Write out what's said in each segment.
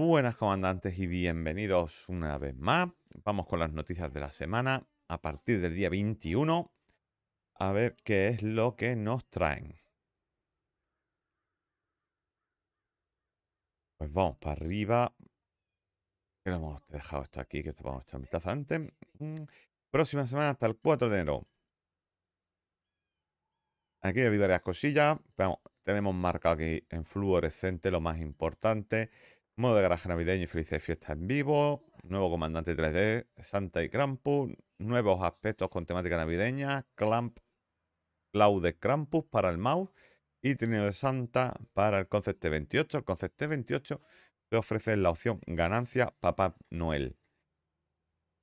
Buenas comandantes y bienvenidos una vez más. Vamos con las noticias de la semana a partir del día 21. A ver qué es lo que nos traen. Pues vamos para arriba. Que lo hemos dejado esto aquí, que esto vamos a antes. Mm, próxima semana hasta el 4 de enero. Aquí hay varias cosillas. Tenemos marcado aquí en fluorescente lo más importante. Modo de garaje navideño y felices fiestas en vivo. Nuevo comandante 3D, Santa y Krampus. Nuevos aspectos con temática navideña. Clamp, Cloud de Krampus para el mouse. Y Trineo de Santa para el Concept e T28. El Concept e T28 te ofrece la opción Ganancia Papá Noel.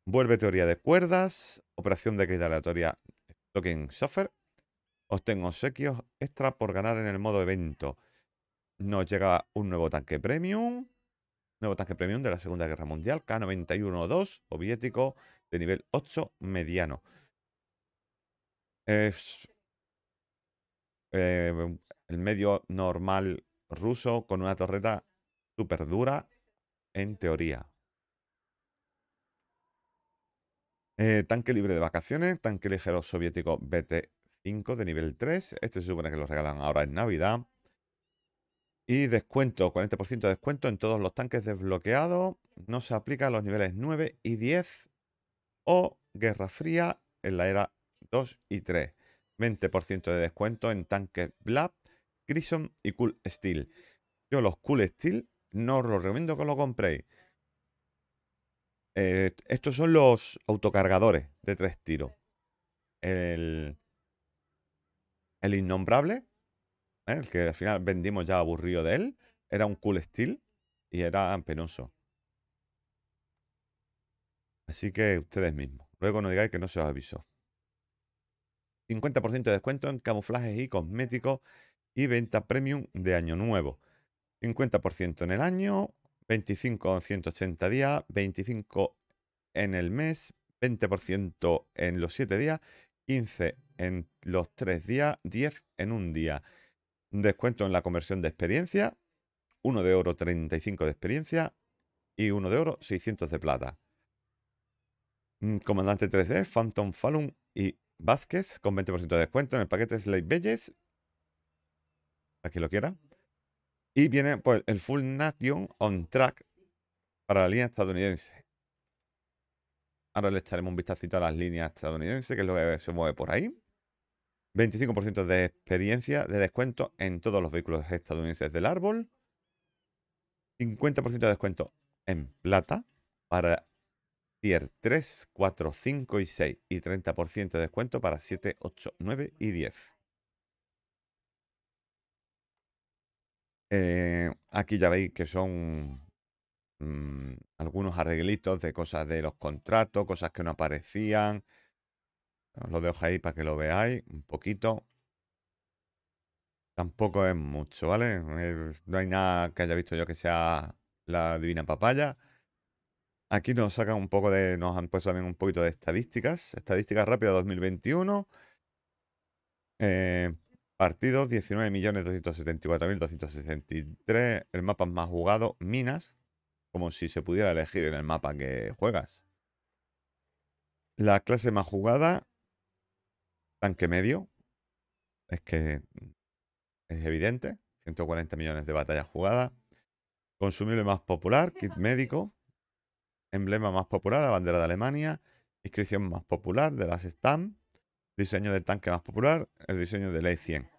Vuelve teoría de cuerdas. Operación de caída aleatoria Token Software. Obtengo sequios extra por ganar en el modo evento. Nos llega un nuevo tanque premium Nuevo tanque premium de la Segunda Guerra Mundial, K91-2, soviético, de nivel 8, mediano. Es, em, el medio normal ruso con una torreta súper dura, en teoría. Eh, tanque libre de vacaciones, tanque ligero soviético BT-5 de nivel 3. Este se supone que lo regalan ahora en Navidad. Y descuento, 40% de descuento en todos los tanques desbloqueados. No se aplica a los niveles 9 y 10 o Guerra Fría en la era 2 y 3. 20% de descuento en tanques Blab, crimson y Cool Steel. Yo los Cool Steel no os los recomiendo que lo compréis. Eh, estos son los autocargadores de tres tiros. El, el innombrable ¿eh? el que al final vendimos ya aburrido de él, era un cool steel y era penoso. Así que ustedes mismos. Luego no digáis que no se os avisó. 50% de descuento en camuflajes y cosméticos y venta premium de año nuevo. 50% en el año, 25 en 180 días, 25 en el mes, 20% en los 7 días, 15 en los 3 días, 10 en un día descuento en la conversión de experiencia. Uno de oro 35 de experiencia. Y uno de oro 600 de plata. Mm, comandante 3D, Phantom Falun y Vázquez con 20% de descuento en el paquete Slate Belles. A quien lo quiera. Y viene pues, el Full Nation on Track para la línea estadounidense. Ahora le echaremos un vistacito a las líneas estadounidenses, que es lo que se mueve por ahí. 25% de experiencia de descuento en todos los vehículos estadounidenses del árbol. 50% de descuento en plata para tier 3, 4, 5 y 6. Y 30% de descuento para 7, 8, 9 y 10. Eh, aquí ya veis que son mm, algunos arreglitos de cosas de los contratos, cosas que no aparecían, os lo dejo ahí para que lo veáis un poquito. Tampoco es mucho, ¿vale? No hay nada que haya visto yo que sea la divina papaya. Aquí nos sacan un poco de. Nos han puesto también un poquito de estadísticas. Estadísticas rápidas 2021. Eh, partidos: 19.274.263. El mapa más jugado: Minas. Como si se pudiera elegir en el mapa que juegas. La clase más jugada: Tanque medio. Es que mm, es evidente. 140 millones de batallas jugadas. Consumible más popular, kit médico. Emblema más popular, la bandera de Alemania. Inscripción más popular de las STAM. Diseño de tanque más popular, el diseño de Ley 100.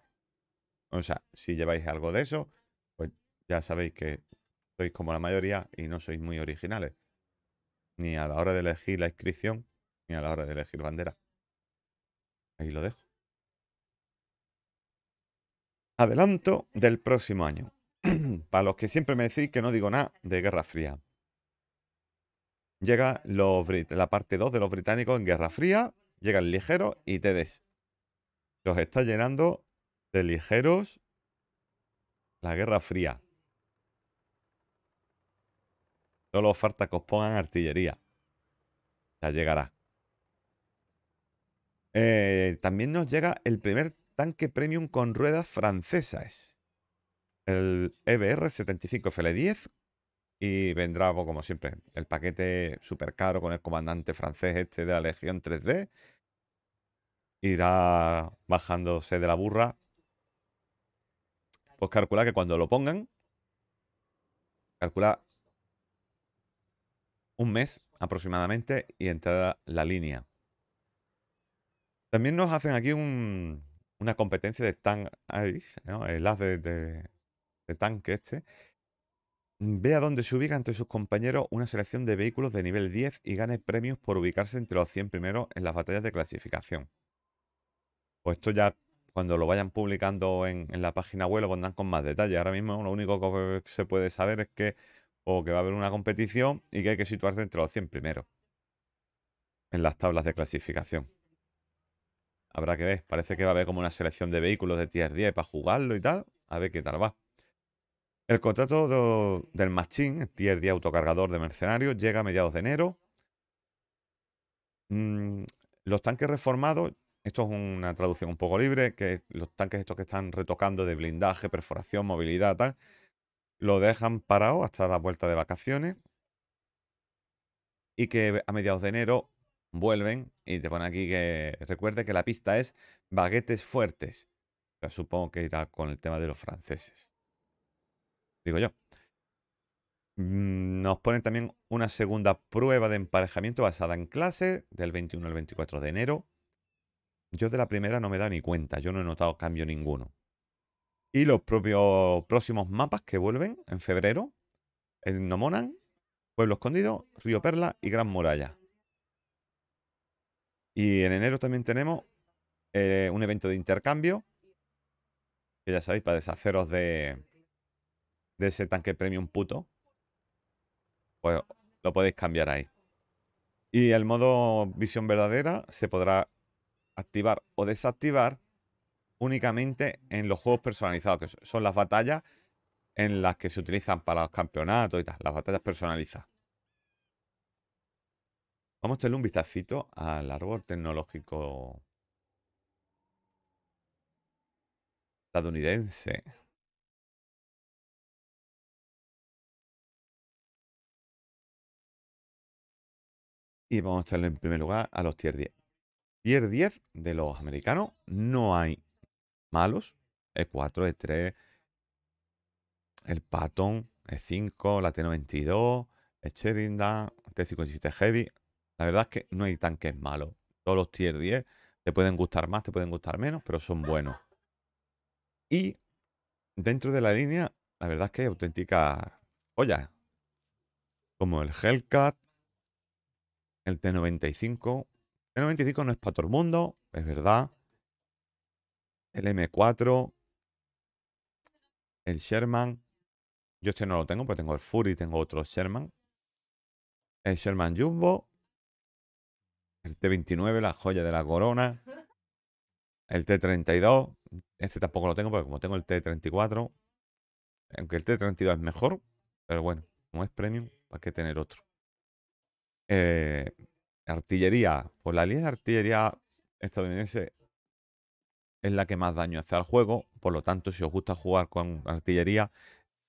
O sea, si lleváis algo de eso, pues ya sabéis que sois como la mayoría y no sois muy originales. Ni a la hora de elegir la inscripción, ni a la hora de elegir bandera. Ahí lo dejo. Adelanto del próximo año. Para los que siempre me decís que no digo nada de Guerra Fría. Llega la parte 2 de los británicos en Guerra Fría. el ligeros y Tedes. Los está llenando de ligeros la Guerra Fría. Solo falta que os pongan artillería. Ya llegará. Eh, también nos llega el primer tanque premium con ruedas francesas. El EBR 75 FL10 y vendrá, pues, como siempre, el paquete súper caro con el comandante francés este de la Legión 3D. Irá bajándose de la burra. Pues calcula que cuando lo pongan, calcula un mes aproximadamente y entrará la línea. También nos hacen aquí una competencia de tan, ¿no? de, tanque este. Mm, ve a dónde se ubica entre sus compañeros una selección de vehículos de nivel 10 y gane premios por ubicarse entre los 100 primeros en las batallas de clasificación. Pues esto ya cuando lo vayan publicando en, la página web lo pondrán con más detalle. Ahora mismo lo único eh, que se puede saber es que o que va a haber una competición y que hay que situarse entre los 100 primeros en las tablas de clasificación. Habrá que ver. Parece que va a haber como una selección de vehículos de tier 10 para jugarlo y tal. A ver qué tal va. El contrato del Machín, tier 10 autocargador de mercenarios, llega a mediados de enero. Mm, los tanques reformados, esto es una traducción un poco libre, que los tanques estos que están retocando de blindaje, perforación, movilidad, tal, lo dejan parado hasta la vuelta de vacaciones. Y que a mediados de enero vuelven y te ponen aquí que recuerde que la pista es baguetes fuertes. supongo que irá con el tema de los franceses. Digo yo. Mm, nos ponen también una segunda prueba de emparejamiento basada en clase del 21 al 24 de enero. Yo de la primera no me he dado ni cuenta, yo no he notado cambio ninguno. Y los propios próximos mapas que vuelven en febrero, en Nomonan, Pueblo Escondido, Río Perla y Gran Muralla. Y en enero también tenemos eh, un evento de intercambio. Que ya sabéis, para deshaceros de, de ese tanque premium puto. Pues lo podéis cambiar ahí. Y el modo visión verdadera se podrá activar o desactivar únicamente en los juegos personalizados, que son las batallas en las que se utilizan para los campeonatos y tal, las batallas personalizadas. Vamos a echarle un vistacito al árbol tecnológico estadounidense. Y vamos a echarle en primer lugar a los tier 10. Tier 10 de los americanos. No hay malos. e 4, e 3, el Patton, e 5, la T92, el Sheridan, T57 Heavy. La verdad es que no hay tanques malos. Todos los tier 10 te pueden gustar más, te pueden gustar menos, pero son buenos. Y dentro de la línea, la verdad es que hay auténticas ollas. Como el Hellcat, el T95. El T95 no es para todo el mundo, es verdad. El M4, el Sherman. Yo este no lo tengo, pero tengo el Fury, tengo otro Sherman. El Sherman Jumbo el T29, la joya de la corona. El T32. Este tampoco lo tengo porque como tengo el T34. Aunque el T32 es mejor. Pero bueno, como es premium, hay que tener otro? Eh, artillería. Pues la línea de artillería estadounidense es la que más daño hace al juego. Por lo tanto, si os gusta jugar con artillería,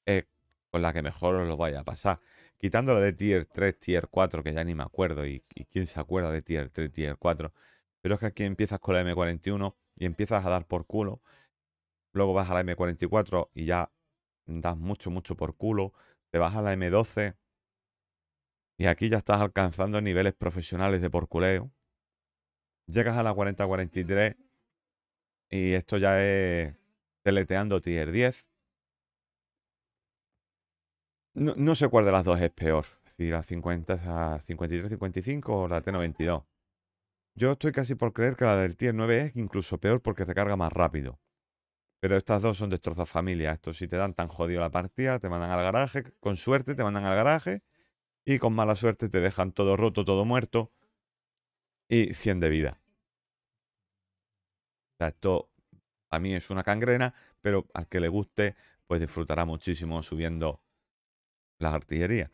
es con la que mejor os lo vaya a pasar quitando la de tier 3, tier 4, que ya ni me acuerdo, y, quién se acuerda de tier 3, tier 4, pero es que aquí empiezas con la M41 y empiezas a dar por culo, luego vas a la M44 y ya das mucho, mucho por culo, te vas a la M12 y aquí ya estás alcanzando niveles profesionales de porculeo. llegas a la 40-43 y esto ya es teleteando tier 10, no, no, sé cuál de las dos es peor. Es decir, la 50, 53, 55 o la T92. Yo estoy casi por creer que la del Tier 9 es incluso peor porque recarga más rápido. Pero estas dos son destrozas familia. Esto si te dan tan jodido la partida, te mandan al garaje. Con suerte te mandan al garaje. Y con mala suerte te dejan todo roto, todo muerto. Y 100 de vida. O esto a mí es una cangrena, pero al que le guste, pues disfrutará muchísimo subiendo las artillerías.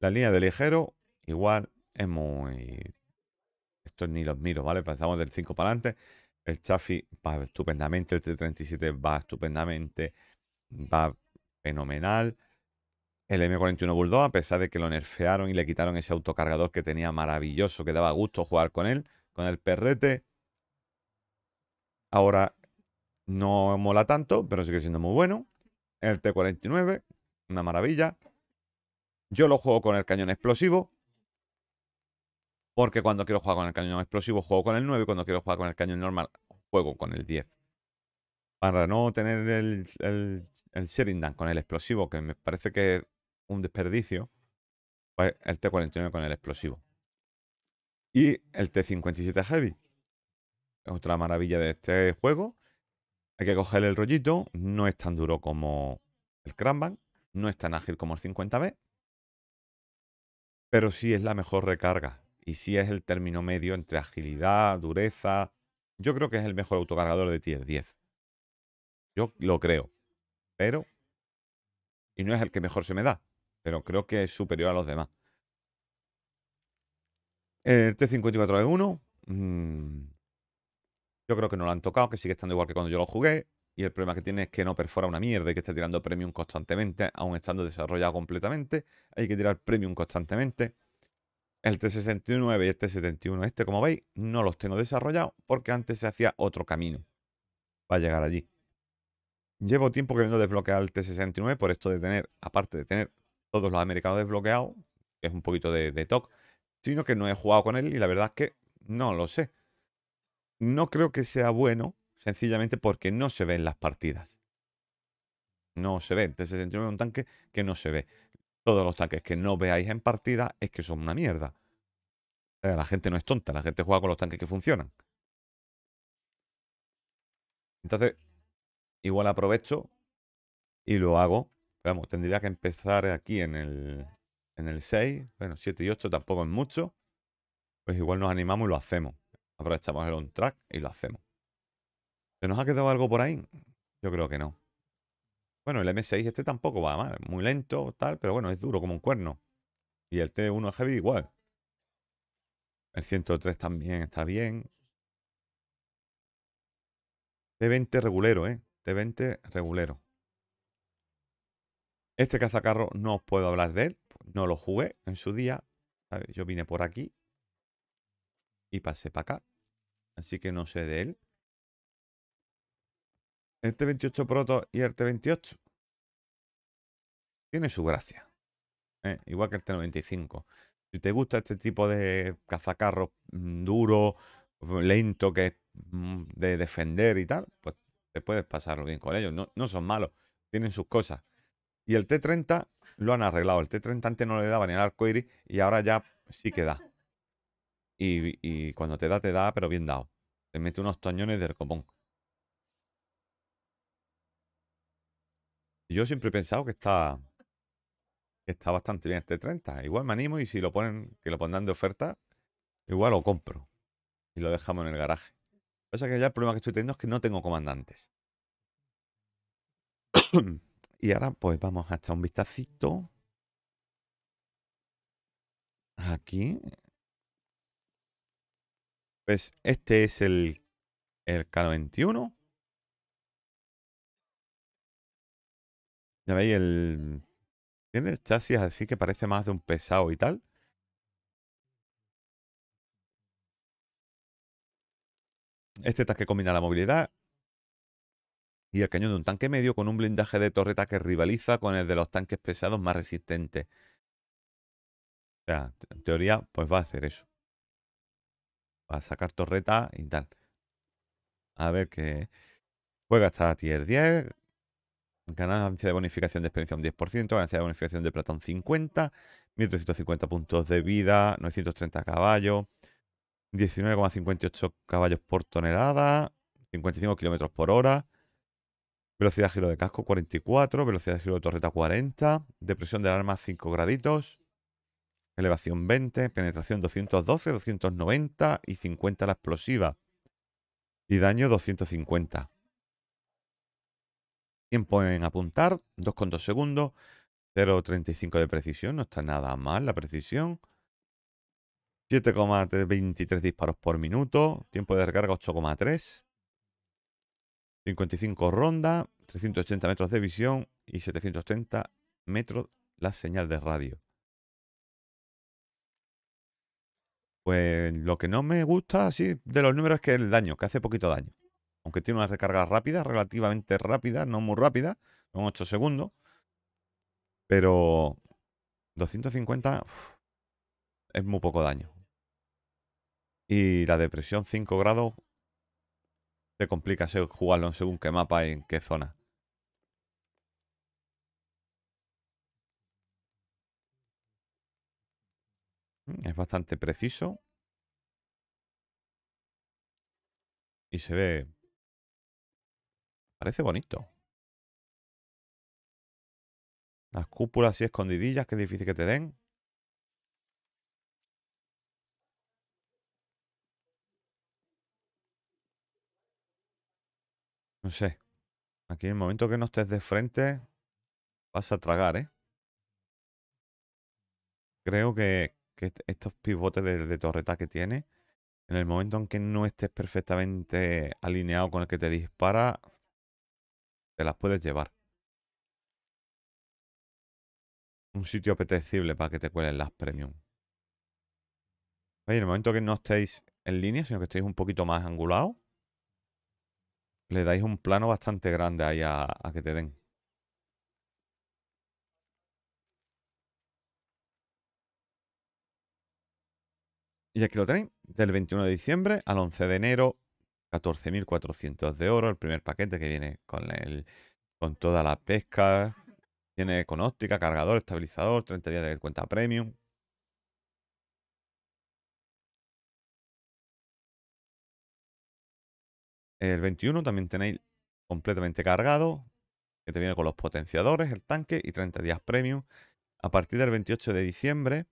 La línea de ligero, igual, es muy... Esto ni los miro, ¿vale? Pasamos del 5 para adelante. El Chafi va estupendamente, el T-37 va estupendamente, va fenomenal. El M41 Bulldog, a pesar de que lo nerfearon y le quitaron ese autocargador que tenía maravilloso, que daba gusto jugar con él, con el perrete. Ahora no mola tanto, pero sigue siendo muy bueno. El T-49, una maravilla. Yo lo juego con el cañón explosivo. Porque cuando quiero jugar con el cañón explosivo, juego con el 9. Y cuando quiero jugar con el cañón normal, juego con el 10. Para no tener el, el, Sheridan con el explosivo, que me parece que es un desperdicio. Pues el T49 con el explosivo. Y el T57 Heavy. Otra maravilla de este juego. Hay que coger el rollito. No es tan duro como el Cranban. No es tan ágil como el 50B, pero sí es la mejor recarga. Y sí es el término medio entre agilidad, dureza. Yo creo que es el mejor autocargador de tier 10. Yo lo creo. Pero... Y no es el que mejor se me da. Pero creo que es superior a los demás. El T54E1. E mm, yo creo que no lo han tocado, que sigue estando igual que cuando yo lo jugué y el problema que tiene es que no perfora una mierda y que está tirando premium constantemente, aún estando desarrollado completamente. Hay que tirar premium constantemente. El T69 y el T71 este, como veis, no los tengo desarrollados porque antes se hacía otro camino para llegar allí. Llevo tiempo queriendo desbloquear el T69 por esto de tener, aparte de tener todos los americanos desbloqueados, es un poquito de, toque. sino que no he jugado con él y la verdad es que no lo sé. No creo que sea bueno sencillamente porque no se ven las partidas. No se ve Entonces, se es un tanque que no se ve. Todos los tanques que no veáis en partida es que son una mierda. La gente no es tonta, la gente juega con los tanques que funcionan. Entonces, igual aprovecho y lo hago. Vamos, tendría que empezar aquí en el, en el 6. Bueno, 7 y 8 tampoco es mucho. Pues igual nos animamos y lo hacemos. Aprovechamos el on-track y lo hacemos. ¿Se nos ha quedado algo por ahí? Yo creo que no. Bueno, el M6 este tampoco va mal. Muy lento, tal, pero bueno, es duro como un cuerno. Y el T1 Heavy igual. El 103 también está bien. T20 regulero, ¿eh? T20 regulero. Este cazacarro no os puedo hablar de él. No lo jugué en su día. Yo vine por aquí y pasé para acá. Así que no sé de él. El este T28 Proto y el este T28 tiene su gracia. ¿eh? igual que el este T95. Si te gusta este tipo de cazacarros mm, duro, mm, lento, que es mm, de defender y tal, pues te puedes pasarlo bien con ellos. No, son malos, tienen sus cosas. Y el T30 lo han arreglado. El T30 antes no le daba ni el arco iris y ahora ya sí que da. Y, y cuando te da, te da, pero bien dado. Te mete unos toñones del copón. Yo siempre he pensado que está, está bastante bien este 30. Igual me animo y si lo ponen, que lo pondrán de oferta, igual lo compro. Y lo dejamos en el garaje. O sea que ya el problema que estoy teniendo es que no tengo comandantes. y ahora pues vamos a echar un vistacito. Aquí. Pues este es el, el K91. Ya veis, el... Tiene chasis así que parece más de un pesado y tal. Este tanque combina la movilidad y el cañón de un tanque medio con un blindaje de torreta que rivaliza con el de los tanques pesados más resistentes. O sea, en teoría, pues va a hacer eso. Va a sacar torreta y tal. A ver qué... Juega hasta tier 10, Ganancia de bonificación de experiencia un 10%, ganancia de bonificación de platón 50%, 1350 puntos de vida, 930 caballos, 19,58 caballos por tonelada, 55 kilómetros por hora, velocidad de giro de casco 44, velocidad de giro de torreta 40, depresión del arma 5 graditos, elevación 20, penetración 212, 290 y 50 la explosiva, y daño 250. Tiempo en apuntar, 2,2 segundos, 0,35 de precisión, no está nada mal la precisión. 7,23 disparos por minuto, tiempo de recarga 8,3. 55 rondas, 380 metros de visión y 730 metros la señal de radio. Pues lo que no me gusta así de los números es que el daño, que hace poquito daño aunque tiene una recarga rápida, relativamente rápida, no muy rápida, son 8 segundos, pero 250 es muy poco daño. Y la depresión 5 grados se complica jugarlo según qué mapa y en qué zona. Mm, es bastante preciso. Y se ve Parece bonito. Las cúpulas así escondidillas, que difícil que te den. No sé. Aquí en el momento que no estés de frente, vas a tragar, ¿eh? Creo que, estos pivotes de, de, torreta que tiene, en el momento en que no estés perfectamente alineado con el que te dispara, te las puedes llevar. Un sitio apetecible para que te cuelen las premium. en el momento que no estéis en línea, sino que estéis un poquito más angulado, le dais un plano bastante grande ahí a, a que te den. Y aquí lo tenéis, del 21 de diciembre al 11 de enero 14.400 de oro, el primer paquete que viene con, el, con toda la pesca. Tiene con óptica, cargador, estabilizador, 30 días de cuenta premium. El 21 también tenéis completamente cargado, que te viene con los potenciadores, el tanque y 30 días premium. A partir del 28 de diciembre,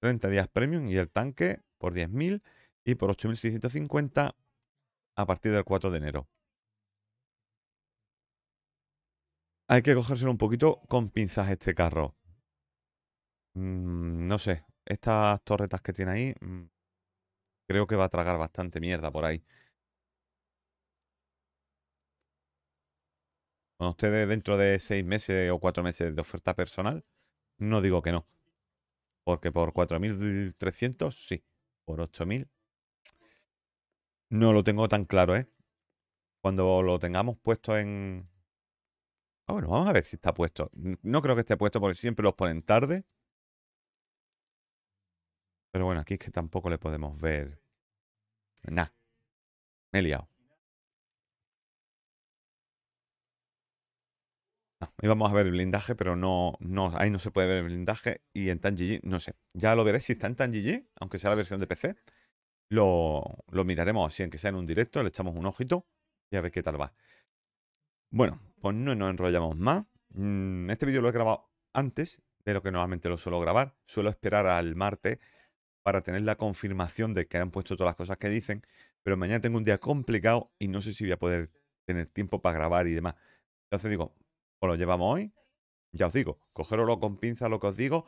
30 días premium y el tanque por 10.000 y por 8.650 a partir del 4 de enero. Hay que cogérselo un poquito con pinzas este carro. Mm, no sé, estas torretas que tiene ahí, mm, creo que va a tragar bastante mierda por ahí. Con ustedes dentro de seis meses o cuatro meses de oferta personal, no digo que no. Porque por 4.300, sí. Por 8.000, no lo tengo tan claro, ¿eh? Cuando lo tengamos puesto en... Ah, bueno, vamos a ver si está puesto. No creo que esté puesto porque siempre los ponen tarde. Pero bueno, aquí es que tampoco le podemos ver. Nah. Me he liado. ahí vamos a ver el blindaje, pero no, no, ahí no se puede ver el blindaje. Y en TanGG, no sé. Ya lo veréis si está en TanGG, aunque sea la versión de PC lo, miraremos, así, en que sea en un directo, le echamos un ojito y a ver qué tal va. Bueno, pues no nos enrollamos más. Mm, este vídeo lo he grabado antes de lo que normalmente lo suelo grabar. Suelo esperar al martes para tener la confirmación de que han puesto todas las cosas que dicen. Pero mañana tengo un día complicado y no sé si voy a poder tener tiempo para grabar y demás. Entonces digo, o pues lo llevamos hoy, ya os digo, cogeroslo con pinza lo que os digo,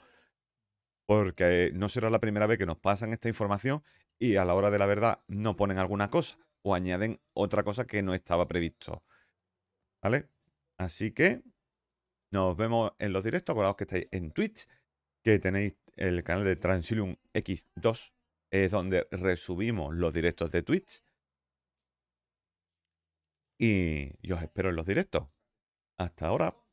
porque no será la primera vez que nos pasan esta información y a la hora de la verdad no ponen alguna cosa o añaden otra cosa que no estaba previsto. ¿Vale? Así que nos vemos en los directos. Acordaos que estáis en Twitch, que tenéis el canal de Transilium X2, es donde resubimos los directos de Twitch. Y, yo os espero en los directos. Hasta ahora.